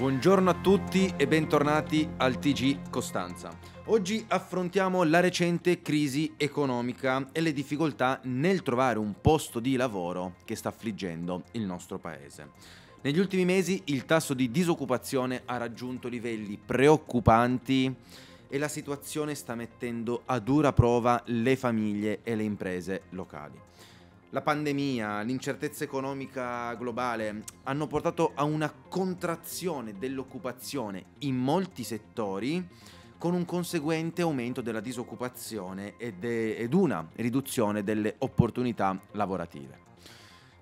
Buongiorno a tutti e bentornati al TG Costanza. Oggi affrontiamo la recente crisi economica e le difficoltà nel trovare un posto di lavoro che sta affliggendo il nostro paese. Negli ultimi mesi il tasso di disoccupazione ha raggiunto livelli preoccupanti e la situazione sta mettendo a dura prova le famiglie e le imprese locali la pandemia, l'incertezza economica globale hanno portato a una contrazione dell'occupazione in molti settori con un conseguente aumento della disoccupazione ed, ed una riduzione delle opportunità lavorative.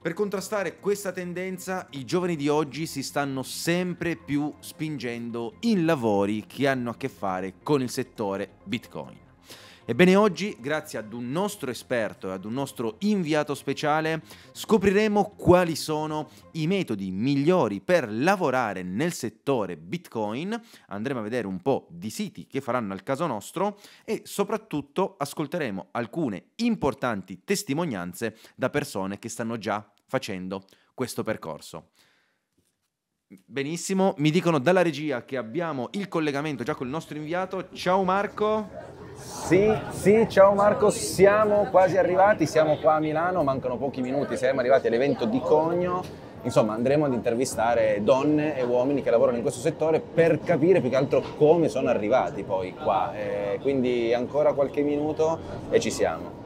Per contrastare questa tendenza, i giovani di oggi si stanno sempre più spingendo in lavori che hanno a che fare con il settore Bitcoin. Ebbene oggi, grazie ad un nostro esperto e ad un nostro inviato speciale, scopriremo quali sono i metodi migliori per lavorare nel settore Bitcoin, andremo a vedere un po' di siti che faranno al caso nostro e soprattutto ascolteremo alcune importanti testimonianze da persone che stanno già facendo questo percorso. Benissimo, mi dicono dalla regia che abbiamo il collegamento già con il nostro inviato. Ciao Marco. Sì, sì, ciao Marco, siamo quasi arrivati, siamo qua a Milano, mancano pochi minuti, siamo arrivati all'evento di Cogno. Insomma, andremo ad intervistare donne e uomini che lavorano in questo settore per capire più che altro come sono arrivati poi qua. Eh, quindi ancora qualche minuto e ci siamo.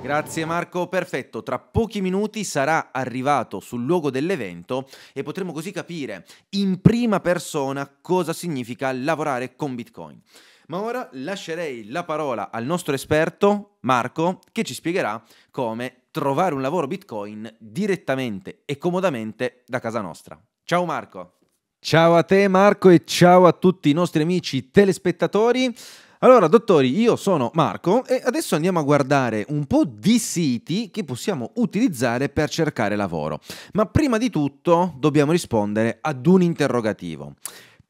Grazie Marco, perfetto. Tra pochi minuti sarà arrivato sul luogo dell'evento e potremo così capire in prima persona cosa significa lavorare con Bitcoin. Ma ora lascerei la parola al nostro esperto Marco che ci spiegherà come trovare un lavoro Bitcoin direttamente e comodamente da casa nostra. Ciao Marco! Ciao a te Marco e ciao a tutti i nostri amici telespettatori. Allora, dottori, io sono Marco e adesso andiamo a guardare un po' di siti che possiamo utilizzare per cercare lavoro. Ma prima di tutto dobbiamo rispondere ad un interrogativo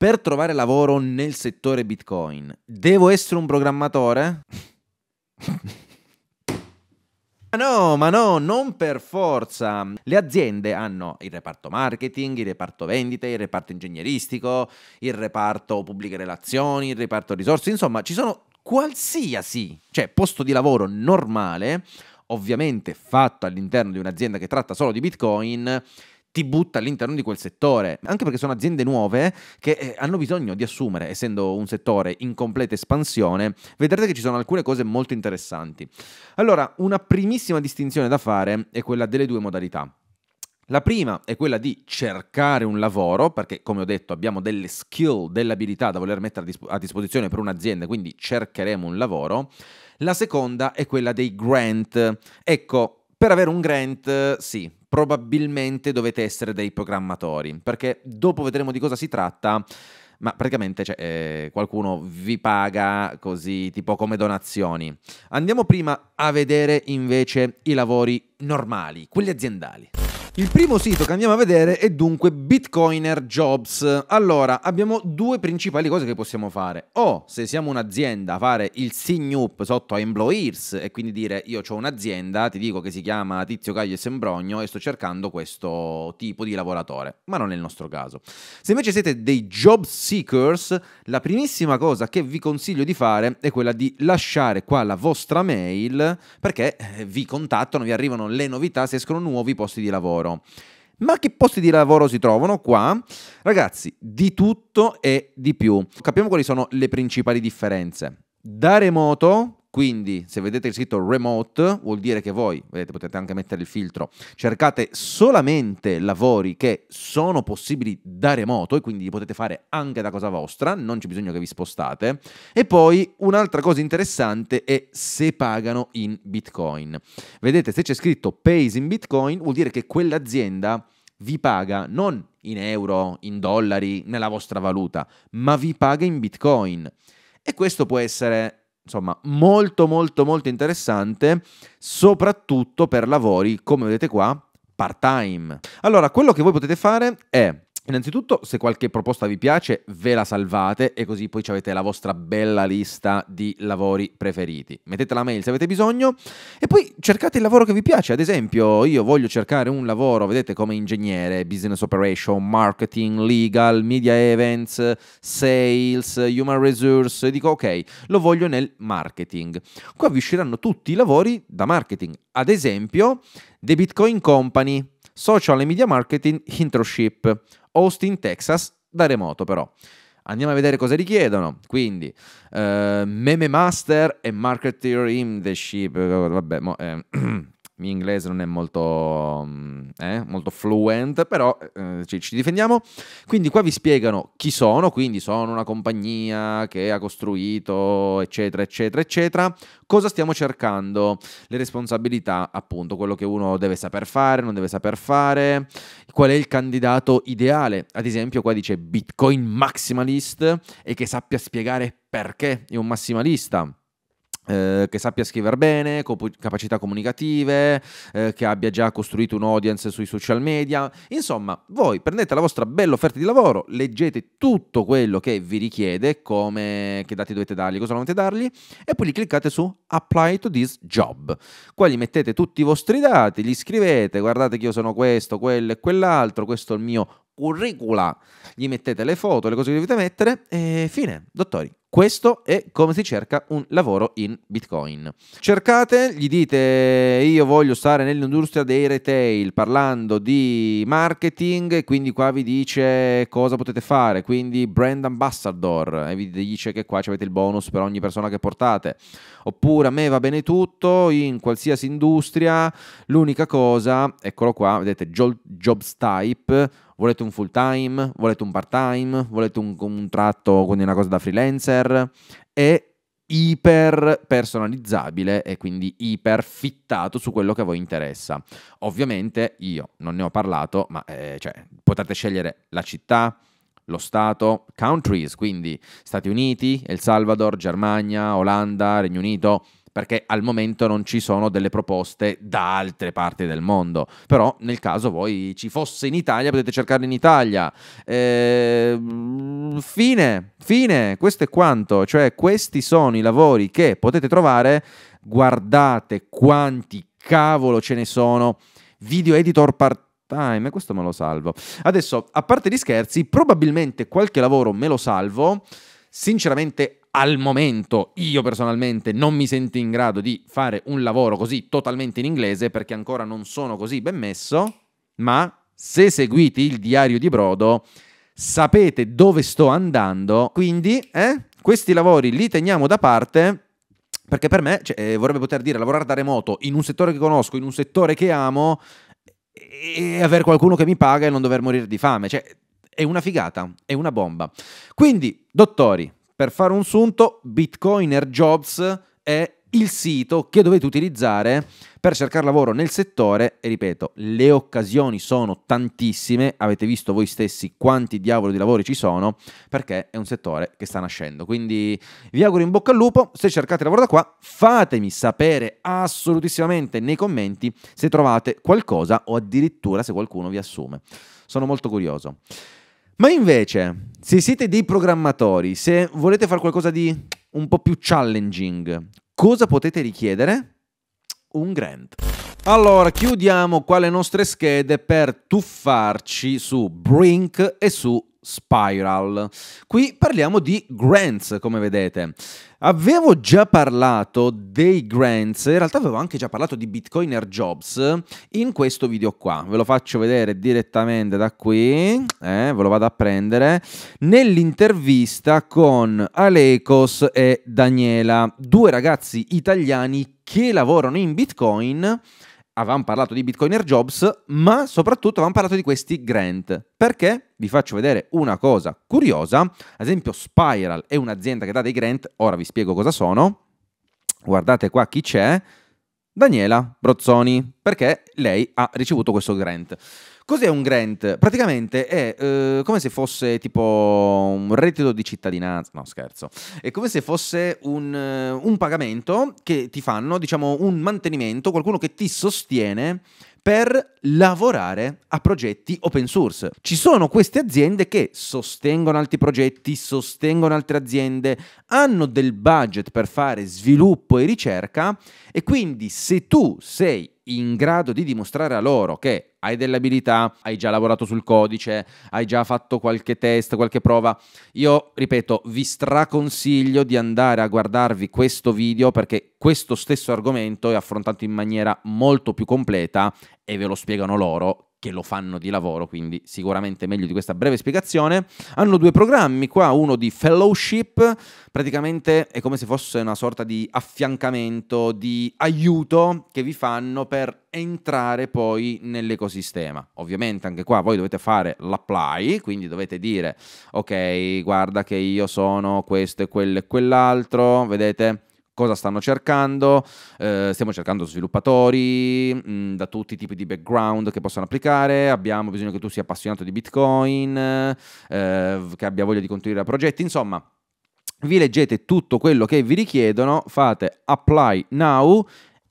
per trovare lavoro nel settore Bitcoin, devo essere un programmatore? no, ma no, non per forza. Le aziende hanno il reparto marketing, il reparto vendite, il reparto ingegneristico, il reparto pubbliche relazioni, il reparto risorse, insomma, ci sono qualsiasi, cioè posto di lavoro normale, ovviamente fatto all'interno di un'azienda che tratta solo di Bitcoin, ti butta all'interno di quel settore, anche perché sono aziende nuove che eh, hanno bisogno di assumere, essendo un settore in completa espansione, vedrete che ci sono alcune cose molto interessanti. Allora, una primissima distinzione da fare è quella delle due modalità. La prima è quella di cercare un lavoro, perché come ho detto abbiamo delle skill, delle abilità da voler mettere a disposizione per un'azienda, quindi cercheremo un lavoro. La seconda è quella dei grant. Ecco, per avere un grant, sì, probabilmente dovete essere dei programmatori, perché dopo vedremo di cosa si tratta ma praticamente cioè, eh, qualcuno vi paga così tipo come donazioni. Andiamo prima a vedere invece i lavori normali, quelli aziendali. Il primo sito che andiamo a vedere è dunque Bitcoiner Jobs. Allora, abbiamo due principali cose che possiamo fare. O se siamo un'azienda, fare il signup sotto a employees e quindi dire io ho un'azienda, ti dico che si chiama Tizio Caglio e Sembrogno e sto cercando questo tipo di lavoratore, ma non è il nostro caso. Se invece siete dei job seekers, la primissima cosa che vi consiglio di fare è quella di lasciare qua la vostra mail perché eh, vi contattano, vi arrivano le novità se escono nuovi posti di lavoro lavoro. Ma che posti di lavoro si trovano qua? Ragazzi, di tutto e di più. Capiamo quali sono le principali differenze. Da remoto, quindi se vedete scritto remote vuol dire che voi, vedete potete anche mettere il filtro, cercate solamente lavori che sono possibili da remoto e quindi li potete fare anche da cosa vostra, non c'è bisogno che vi spostate. E poi un'altra cosa interessante è se pagano in bitcoin. Vedete se c'è scritto pays in bitcoin vuol dire che quell'azienda vi paga non in euro, in dollari, nella vostra valuta, ma vi paga in bitcoin. E questo può essere insomma molto molto molto interessante, soprattutto per lavori, come vedete qua, part time. Allora, quello che voi potete fare è Innanzitutto, se qualche proposta vi piace, ve la salvate e così poi avete la vostra bella lista di lavori preferiti. Mettete la mail se avete bisogno e poi cercate il lavoro che vi piace. Ad esempio, io voglio cercare un lavoro, vedete, come ingegnere, business operation, marketing, legal, media events, sales, human resource. Dico, ok, lo voglio nel marketing. Qua vi usciranno tutti i lavori da marketing. Ad esempio, The Bitcoin Company, Social and Media Marketing Internship Austin, Texas, da remoto però. Andiamo a vedere cosa richiedono. Quindi, eh, Meme Master e Market Theory in the Ship. Vabbè, mo, eh, mio inglese non è molto, mm, eh, molto fluent, però eh, ci, ci, difendiamo. Quindi qua vi spiegano chi sono, quindi sono una compagnia che ha costruito, eccetera, eccetera, eccetera. Cosa stiamo cercando? Le responsabilità, appunto, quello che uno deve saper fare, non deve saper fare, qual è il candidato ideale. Ad esempio qua dice Bitcoin maximalist e che sappia spiegare perché è un massimalista eh, che sappia scrivere bene, cop- capacità comunicative, eh, che abbia già costruito un audience sui social media. Insomma, voi prendete la vostra bella offerta di lavoro, leggete tutto quello che vi richiede, come che dati dovete dargli, cosa dovete dargli, e poi gli cliccate su Apply to this job. Qua gli mettete tutti i vostri dati, gli scrivete, guardate che io sono questo, quello e quell'altro, questo è il mio curricula, gli mettete le foto, le cose che dovete mettere e fine, dottori, questo è come si cerca un lavoro in Bitcoin. Cercate, gli dite io voglio stare nell'industria dei retail parlando di marketing, quindi qua vi dice cosa potete fare, quindi brand ambassador e vi dice che qua avete il bonus per ogni persona che portate. Oppure a me va bene tutto in qualsiasi industria, l'unica cosa, eccolo qua, vedete job type Volete un full time? Volete un part time? Volete un contratto, quindi una cosa da freelancer? È iper personalizzabile e quindi iper fittato su quello che a voi interessa. Ovviamente io non ne ho parlato, ma eh, cioè, potete scegliere la città, lo Stato, countries, quindi Stati Uniti, El Salvador, Germania, Olanda, Regno Unito, perché al momento non ci sono delle proposte da altre parti del mondo. Però nel caso voi ci fosse in Italia potete cercarlo in Italia. Eh, fine, fine, questo è quanto, cioè questi sono i lavori che potete trovare. Guardate quanti cavolo ce ne sono. Video editor part time, questo me lo salvo. Adesso, a parte gli scherzi, probabilmente qualche lavoro me lo salvo. Sinceramente al momento io personalmente non mi sento in grado di fare un lavoro così totalmente in inglese perché ancora non sono così ben messo, ma se seguite il diario di Brodo sapete dove sto andando, quindi eh, questi lavori li teniamo da parte perché per me cioè, eh, vorrebbe poter dire lavorare da remoto in un settore che conosco, in un settore che amo e avere qualcuno che mi paga e non dover morire di fame, cioè è una figata, è una bomba. Quindi, dottori, per fare un sunto, Bitcoiner Jobs è il sito che dovete utilizzare per cercare lavoro nel settore e ripeto, le occasioni sono tantissime, avete visto voi stessi quanti diavoli di lavori ci sono perché è un settore che sta nascendo. Quindi vi auguro in bocca al lupo, se cercate lavoro da qua fatemi sapere assolutissimamente nei commenti se trovate qualcosa o addirittura se qualcuno vi assume. Sono molto curioso. Ma invece, se siete dei programmatori, se volete fare qualcosa di un po' più challenging, cosa potete richiedere? Un grant. Allora, chiudiamo qua le nostre schede per tuffarci su Brink e su Spiral. Qui parliamo di grants, come vedete. Avevo già parlato dei grants, in realtà avevo anche già parlato di Bitcoiner Jobs in questo video qua. Ve lo faccio vedere direttamente da qui, eh, ve lo vado a prendere, nell'intervista con Alecos e Daniela, due ragazzi italiani che lavorano in Bitcoin avevamo parlato di Bitcoiner Jobs, ma soprattutto avevamo parlato di questi grant. Perché? Vi faccio vedere una cosa curiosa. Ad esempio Spiral è un'azienda che dà dei grant, ora vi spiego cosa sono. Guardate qua chi c'è. Daniela Brozzoni, perché lei ha ricevuto questo grant. Cos'è un grant? Praticamente è eh, come se fosse tipo un reddito di cittadinanza, no scherzo, è come se fosse un, eh, un pagamento che ti fanno, diciamo un mantenimento, qualcuno che ti sostiene per lavorare a progetti open source. Ci sono queste aziende che sostengono altri progetti, sostengono altre aziende, hanno del budget per fare sviluppo e ricerca e quindi se tu sei in grado di dimostrare a loro che hai delle abilità, hai già lavorato sul codice, hai già fatto qualche test, qualche prova. Io, ripeto, vi straconsiglio di andare a guardarvi questo video perché questo stesso argomento è affrontato in maniera molto più completa e ve lo spiegano loro che lo fanno di lavoro, quindi sicuramente meglio di questa breve spiegazione. Hanno due programmi qua, uno di fellowship, praticamente è come se fosse una sorta di affiancamento, di aiuto che vi fanno per entrare poi nell'ecosistema. Ovviamente anche qua voi dovete fare l'apply, quindi dovete dire ok, guarda che io sono questo e quello e quell'altro, vedete? cosa stanno cercando, eh, stiamo cercando sviluppatori mh, mm, da tutti i tipi di background che possano applicare, abbiamo bisogno che tu sia appassionato di Bitcoin, eh, che abbia voglia di continuare a progetti, insomma vi leggete tutto quello che vi richiedono, fate apply now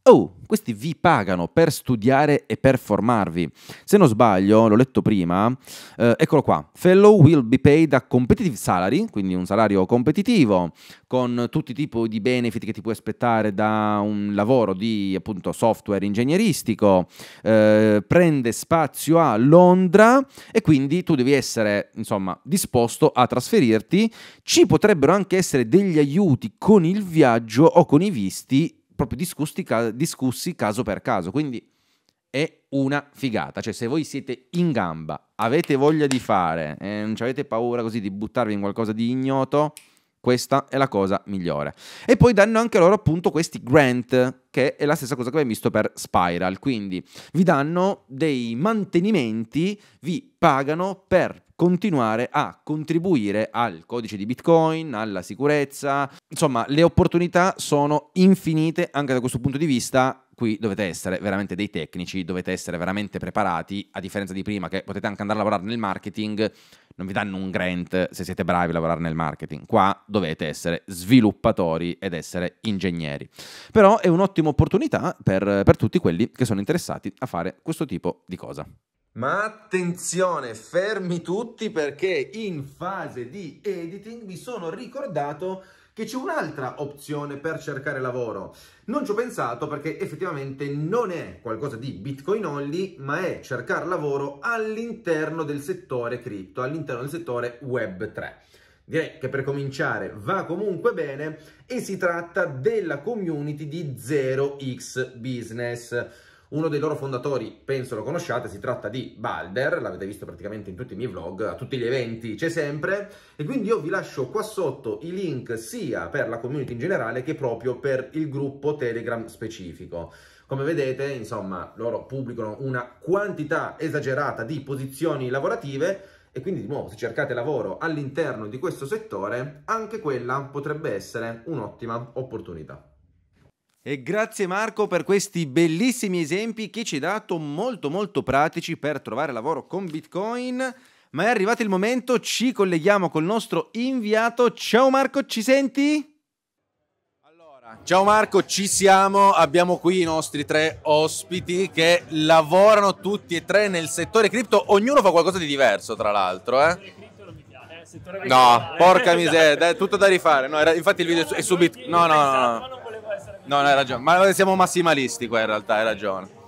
Oh, questi vi pagano per studiare e per formarvi. Se non sbaglio, l'ho letto prima, eh, eccolo qua. Fellow will be paid a competitive salary, quindi un salario competitivo, con tutti i tipi di benefit che ti puoi aspettare da un lavoro di appunto software ingegneristico. Eh, prende spazio a Londra e quindi tu devi essere, insomma, disposto a trasferirti. Ci potrebbero anche essere degli aiuti con il viaggio o con i visti proprio discussi, discussi caso per caso. Quindi è una figata. Cioè, se voi siete in gamba, avete voglia di fare, eh, non avete paura così di buttarvi in qualcosa di ignoto, questa è la cosa migliore. E poi danno anche loro appunto questi grant, che è la stessa cosa che abbiamo visto per Spiral. Quindi vi danno dei mantenimenti, vi pagano per continuare a contribuire al codice di Bitcoin, alla sicurezza. Insomma, le opportunità sono infinite anche da questo punto di vista. Qui dovete essere veramente dei tecnici, dovete essere veramente preparati, a differenza di prima che potete anche andare a lavorare nel marketing, non vi danno un grant se siete bravi a lavorare nel marketing, qua dovete essere sviluppatori ed essere ingegneri. Però è un'ottima opportunità per, per tutti quelli che sono interessati a fare questo tipo di cosa. Ma attenzione, fermi tutti perché in fase di editing mi sono ricordato che c'è un'altra opzione per cercare lavoro. Non ci ho pensato perché effettivamente non è qualcosa di Bitcoin only, ma è cercare lavoro all'interno del settore cripto, all'interno del settore Web 3. Direi che per cominciare va comunque bene e si tratta della community di 0x Business. Uno dei loro fondatori, penso lo conosciate, si tratta di Balder, l'avete visto praticamente in tutti i miei vlog, a tutti gli eventi c'è sempre, e quindi io vi lascio qua sotto i link sia per la community in generale che proprio per il gruppo Telegram specifico. Come vedete, insomma, loro pubblicano una quantità esagerata di posizioni lavorative e quindi di nuovo se cercate lavoro all'interno di questo settore, anche quella potrebbe essere un'ottima opportunità. E grazie Marco per questi bellissimi esempi che ci hai dato molto molto pratici per trovare lavoro con Bitcoin. Ma è arrivato il momento, ci colleghiamo col nostro inviato. Ciao Marco, ci senti? Allora, ciao Marco, ci siamo. Abbiamo qui i nostri tre ospiti che lavorano tutti e tre nel settore cripto. Ognuno fa qualcosa di diverso, tra l'altro, eh? No, porca miseria, è tutto da rifare. No, era, infatti il video è subito. No, no, no. no. No, no, hai ragione. Ma siamo massimalisti qua eh, in realtà, hai ragione.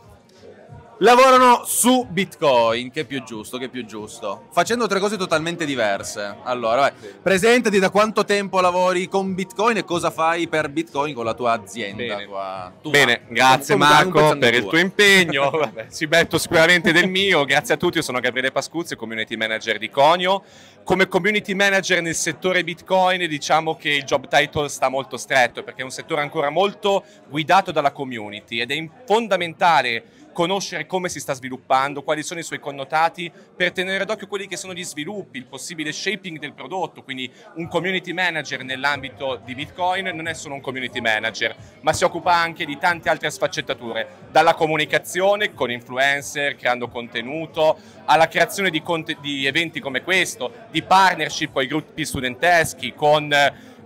Lavorano su Bitcoin, che è più giusto, che è più giusto. Facendo tre cose totalmente diverse. Allora, vai. presentati da quanto tempo lavori con Bitcoin e cosa fai per Bitcoin con la tua azienda. Bene, tua, tua. Bene. grazie Marco per tua. il tuo impegno. Vabbè, si betto sicuramente del mio. Grazie a tutti, io sono Gabriele Pascuzzi, community manager di Conio. Come community manager nel settore Bitcoin diciamo che il job title sta molto stretto perché è un settore ancora molto guidato dalla community ed è fondamentale conoscere come si sta sviluppando, quali sono i suoi connotati, per tenere d'occhio quelli che sono gli sviluppi, il possibile shaping del prodotto, quindi un community manager nell'ambito di Bitcoin non è solo un community manager, ma si occupa anche di tante altre sfaccettature, dalla comunicazione con influencer, creando contenuto, alla creazione di, conte- di eventi come questo, di partnership con i gruppi studenteschi, con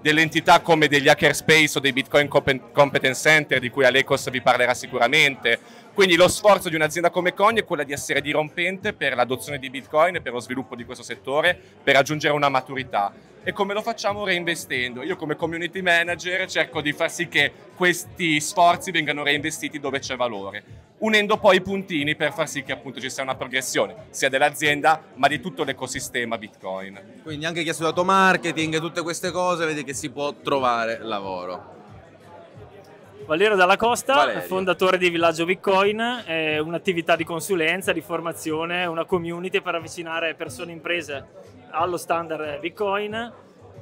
delle entità come degli hackerspace o dei Bitcoin Competence Center, di cui Alecos vi parlerà sicuramente. Quindi lo sforzo di un'azienda come Coin è quello di essere dirompente per l'adozione di Bitcoin, e per lo sviluppo di questo settore, per raggiungere una maturità. E come lo facciamo? Reinvestendo. Io come community manager cerco di far sì che questi sforzi vengano reinvestiti dove c'è valore unendo poi i puntini per far sì che appunto ci sia una progressione sia dell'azienda ma di tutto l'ecosistema Bitcoin. Quindi anche chi ha studiato marketing, e tutte queste cose, vedi che si può trovare lavoro. Valerio Dalla Costa, Valerio. fondatore di Villaggio Bitcoin, è un'attività di consulenza, di formazione, una community per avvicinare persone e imprese allo standard Bitcoin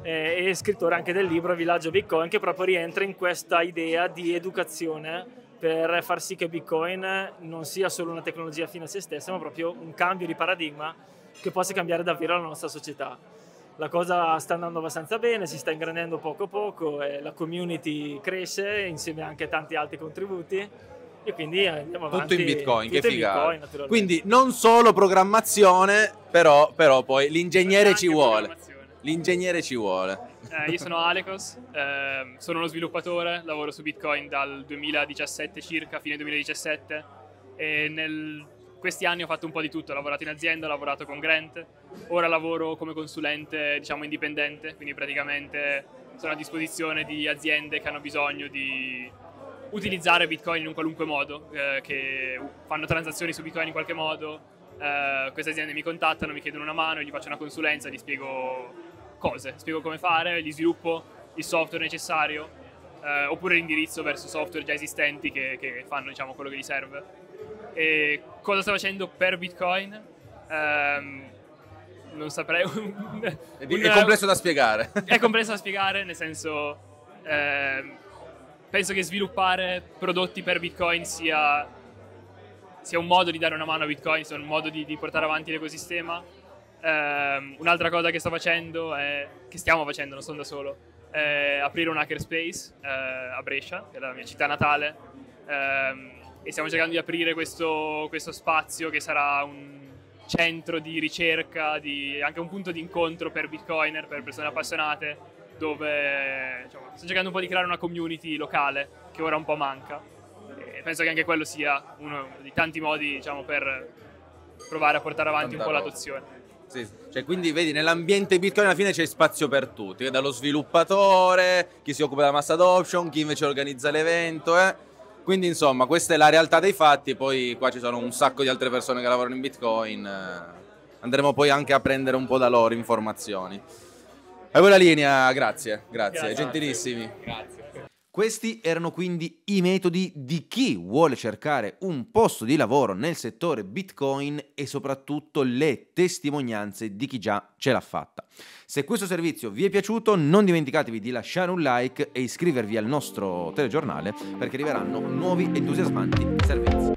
eh, e scrittore anche del libro Villaggio Bitcoin che proprio rientra in questa idea di educazione per far sì che Bitcoin non sia solo una tecnologia fine a se stessa, ma proprio un cambio di paradigma che possa cambiare davvero la nostra società. La cosa sta andando abbastanza bene, si sta ingrandendo poco a poco, la community cresce insieme anche a tanti altri contributi e quindi andiamo avanti. Tutto in Bitcoin, tutto che figata. Bitcoin, quindi non solo programmazione, però, però poi l'ingegnere ci vuole. L'ingegnere ci vuole. Eh, io sono Alecos, eh, sono uno sviluppatore, lavoro su Bitcoin dal 2017 circa, fine 2017 e nel questi anni ho fatto un po' di tutto, ho lavorato in azienda, ho lavorato con Grant, ora lavoro come consulente diciamo indipendente, quindi praticamente sono a disposizione di aziende che hanno bisogno di utilizzare Bitcoin in un qualunque modo, eh, che fanno transazioni su Bitcoin in qualche modo, eh, queste aziende mi contattano, mi chiedono una mano, gli faccio una consulenza, gli spiego cose, spiego come fare, gli sviluppo, il software necessario, eh, oppure l'indirizzo verso software già esistenti che, che fanno diciamo, quello che gli serve. E cosa sto facendo per Bitcoin? Um, non saprei. è, un, è complesso da spiegare. È complesso da spiegare, nel senso. Eh, penso che sviluppare prodotti per Bitcoin sia, sia, un modo di dare una mano a Bitcoin, sia un modo di, di portare avanti l'ecosistema. Um, un'altra cosa che sto facendo è, che stiamo facendo, non sono da solo, è aprire un hackerspace uh, a Brescia, che è la mia città natale, um, e stiamo cercando di aprire questo, questo, spazio che sarà un centro di ricerca, di, anche un punto di incontro per bitcoiner, per persone appassionate, dove diciamo, sto cercando un po' di creare una community locale che ora un po' manca. E penso che anche quello sia uno dei tanti modi diciamo, per provare a portare avanti Tanta un po' l'adozione. Sì, cioè, quindi vedi, nell'ambiente Bitcoin alla fine c'è spazio per tutti, eh, dallo sviluppatore, chi si occupa della mass adoption, chi invece organizza l'evento. Eh. Quindi insomma, questa è la realtà dei fatti, poi qua ci sono un sacco di altre persone che lavorano in Bitcoin, eh. andremo poi anche a prendere un po' da loro informazioni. E voi la linea, grazie, grazie, grazie gentilissimi. Grazie. Questi erano quindi i metodi di chi vuole cercare un posto di lavoro nel settore Bitcoin e soprattutto le testimonianze di chi già ce l'ha fatta. Se questo servizio vi è piaciuto non dimenticatevi di lasciare un like e iscrivervi al nostro telegiornale perché arriveranno nuovi entusiasmanti servizi.